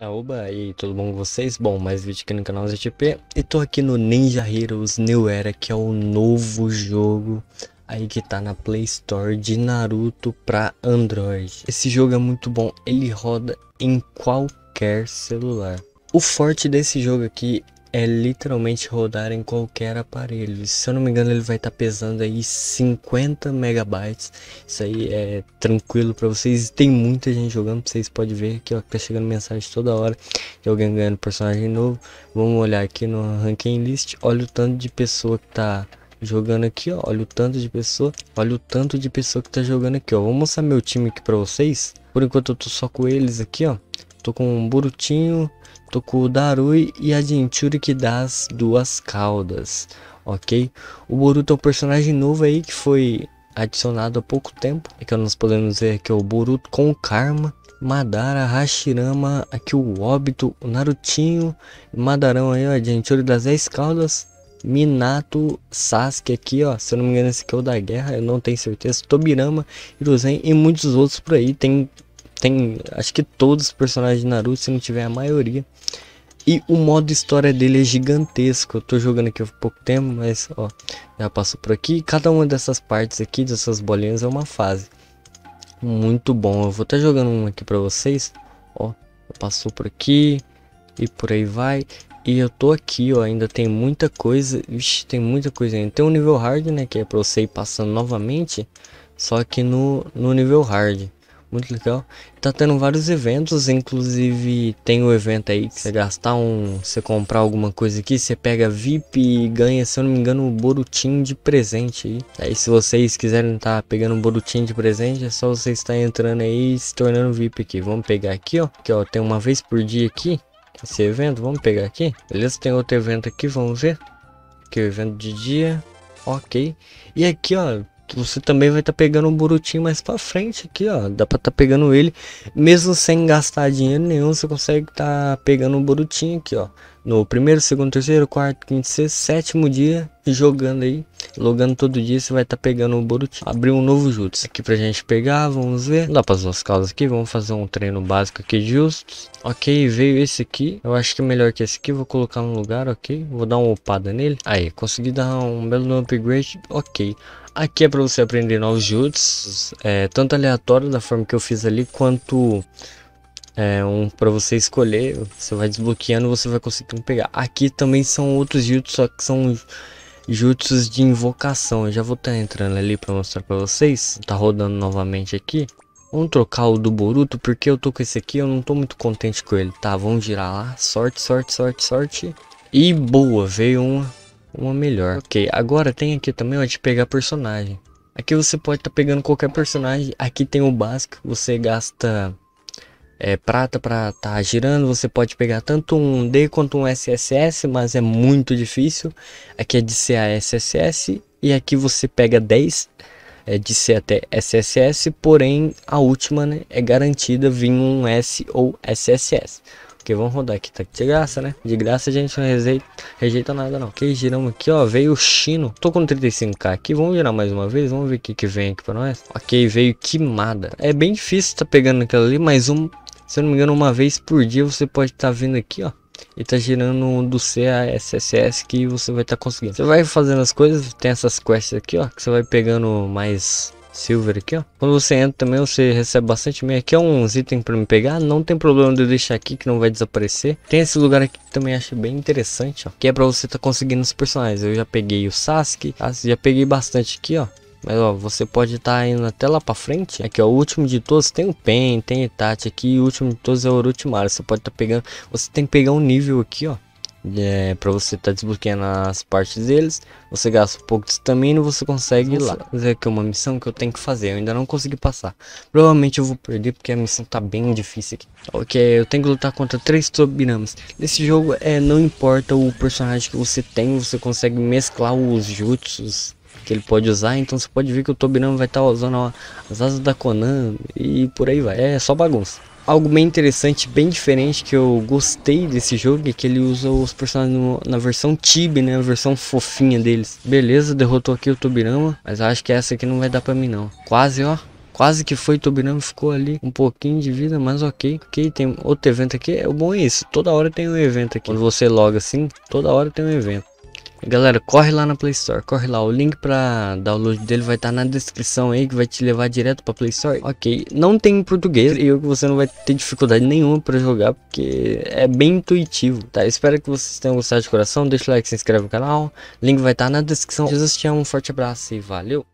É, oba, aí tudo bom com vocês? Bom, mais vídeo aqui no canal ZTP e tô aqui no Ninja Heroes New Era, que é o novo jogo aí que tá na Play Store de Naruto pra Android. Esse jogo é muito bom, ele roda em qualquer celular. O forte desse jogo aqui é literalmente rodar em qualquer aparelho. Se eu não me engano, ele vai estar tá pesando aí 50 megabytes. Isso aí é tranquilo para vocês. Tem muita gente jogando, vocês podem ver que ó, tá chegando mensagem toda hora de alguém ganhando personagem novo. Vamos olhar aqui no ranking list. Olha o tanto de pessoa que tá jogando aqui, ó. Olha o tanto de pessoa, olha o tanto de pessoa que tá jogando aqui, ó. Vou mostrar meu time aqui para vocês. Por enquanto eu tô só com eles aqui, ó. Tô com o Burutinho, tô com o Darui e a que dá as Duas Caudas, ok? O Boruto é um personagem novo aí que foi adicionado há pouco tempo. É que nós podemos ver que é o Boruto com o Karma, Madara, Hashirama, aqui o Obito, o Narutinho, Madarão aí, ó, a Jinchuriki das 10 Caudas, Minato, Sasuke aqui, ó. Se eu não me engano, esse aqui é o da guerra, eu não tenho certeza. Tobirama, Hiruzen e muitos outros por aí. Tem tem, acho que todos os personagens de Naruto, se não tiver a maioria. E o modo história dele é gigantesco. Eu tô jogando aqui há pouco tempo, mas ó, já passou por aqui. Cada uma dessas partes aqui, dessas bolinhas, é uma fase. Muito bom. Eu vou estar jogando um aqui pra vocês. Ó, passou por aqui e por aí vai. E eu tô aqui, ó, ainda tem muita coisa. Vixe, tem muita coisa ainda. Tem o um nível hard, né, que é pra você ir passando novamente. Só que no, no nível hard muito legal. Tá tendo vários eventos, inclusive tem o um evento aí que você gastar um. Você comprar alguma coisa aqui, você pega VIP e ganha, se eu não me engano, um Borutim de presente aí. Aí se vocês quiserem estar tá pegando um Borutim de presente, é só você estar entrando aí e se tornando VIP aqui. Vamos pegar aqui, ó. Que ó, tem uma vez por dia aqui. Esse evento, vamos pegar aqui. Beleza, tem outro evento aqui, vamos ver. Que o evento de dia. Ok. E aqui, ó, você também vai estar tá pegando um burutinho mais para frente aqui, ó. Dá para estar tá pegando ele, mesmo sem gastar dinheiro nenhum, você consegue estar tá pegando um burutinho aqui, ó. No primeiro, segundo, terceiro, quarto, quinto, sexto, sétimo dia, jogando aí, logando todo dia, você vai estar tá pegando um burutinho. Abrir um novo jutsu aqui pra gente pegar, vamos ver. Dá para as nossas causas aqui, vamos fazer um treino básico aqui justos. Ok, veio esse aqui, eu acho que é melhor que esse aqui, vou colocar no lugar, ok. Vou dar uma upada nele. Aí, consegui dar um belo upgrade, ok. Aqui é para você aprender novos jutsus, é, tanto aleatório da forma que eu fiz ali, quanto é, um para você escolher. Você vai desbloqueando, você vai conseguindo pegar. Aqui também são outros jutsus, só que são jutsus de invocação. Eu já vou estar tá entrando ali para mostrar para vocês. Tá rodando novamente aqui. Vamos trocar o do Boruto, porque eu tô com esse aqui, eu não tô muito contente com ele. Tá, vamos girar lá. Sorte, sorte, sorte, sorte. E boa, veio uma uma melhor. Ok, agora tem aqui também ó, de pegar personagem. Aqui você pode estar tá pegando qualquer personagem. Aqui tem o básico, você gasta é, prata para estar tá girando. Você pode pegar tanto um D quanto um SSS, mas é muito difícil. Aqui é de C a SSS e aqui você pega 10 é, de C até SSS, porém a última né, é garantida vir um S ou SSS porque vão rodar aqui, tá de graça, né? De graça a gente não rejeita, rejeita nada não. Ok, giramos aqui, ó, veio o Chino. Tô com 35k aqui, vamos girar mais uma vez, vamos ver o que, que vem aqui pra nós. Ok, veio Quimada. É bem difícil tá pegando aquela ali, mas um, se eu não me engano, uma vez por dia você pode estar tá vindo aqui, ó e tá girando um do CASSS que você vai estar tá conseguindo. Você vai fazendo as coisas, tem essas quests aqui, ó, que você vai pegando mais silver aqui, ó. Quando você entra também, você recebe bastante meia. Aqui é uns itens para me pegar. Não tem problema de eu deixar aqui, que não vai desaparecer. Tem esse lugar aqui que também acho bem interessante, ó. Que é para você tá conseguindo os personagens. Eu já peguei o Sasuke. Ah, já peguei bastante aqui, ó. Mas ó, você pode estar tá indo até lá pra frente. Aqui ó, o último de todos tem o Pen, tem Itachi aqui. o último de todos é o Orochimaru. Você pode estar tá pegando... Você tem que pegar um nível aqui ó é, para você estar tá desbloqueando as partes deles. Você gasta um pouco de estamina você consegue ir lá. Fazer aqui é uma missão que eu tenho que fazer. Eu ainda não consegui passar. Provavelmente eu vou perder porque a missão tá bem difícil aqui. Ok, eu tenho que lutar contra três tobiramas. Nesse jogo é não importa o personagem que você tem, você consegue mesclar os jutsus que ele pode usar, então você pode ver que o Tobirama vai estar tá usando as asas da Conan e por aí vai. É só bagunça algo bem interessante, bem diferente que eu gostei desse jogo é que ele usa os personagens no, na versão Tibi, né? A versão fofinha deles. Beleza, derrotou aqui o Tobirama, mas acho que essa aqui não vai dar pra mim não. Quase, ó. Quase que foi, Tobirama ficou ali um pouquinho de vida, mas ok. Ok, tem outro evento aqui. O é bom é isso, toda hora tem um evento aqui. Quando você loga assim, toda hora tem um evento. Galera, corre lá na Play Store, corre lá, o link pra download dele vai estar tá na descrição aí, que vai te levar direto pra Play Store. Ok, não tem em português e você não vai ter dificuldade nenhuma pra jogar, porque é bem intuitivo, tá? espero que vocês tenham gostado de coração, deixa o like, se inscreve no canal, link vai estar tá na descrição. Jesus te amo, um forte abraço e valeu!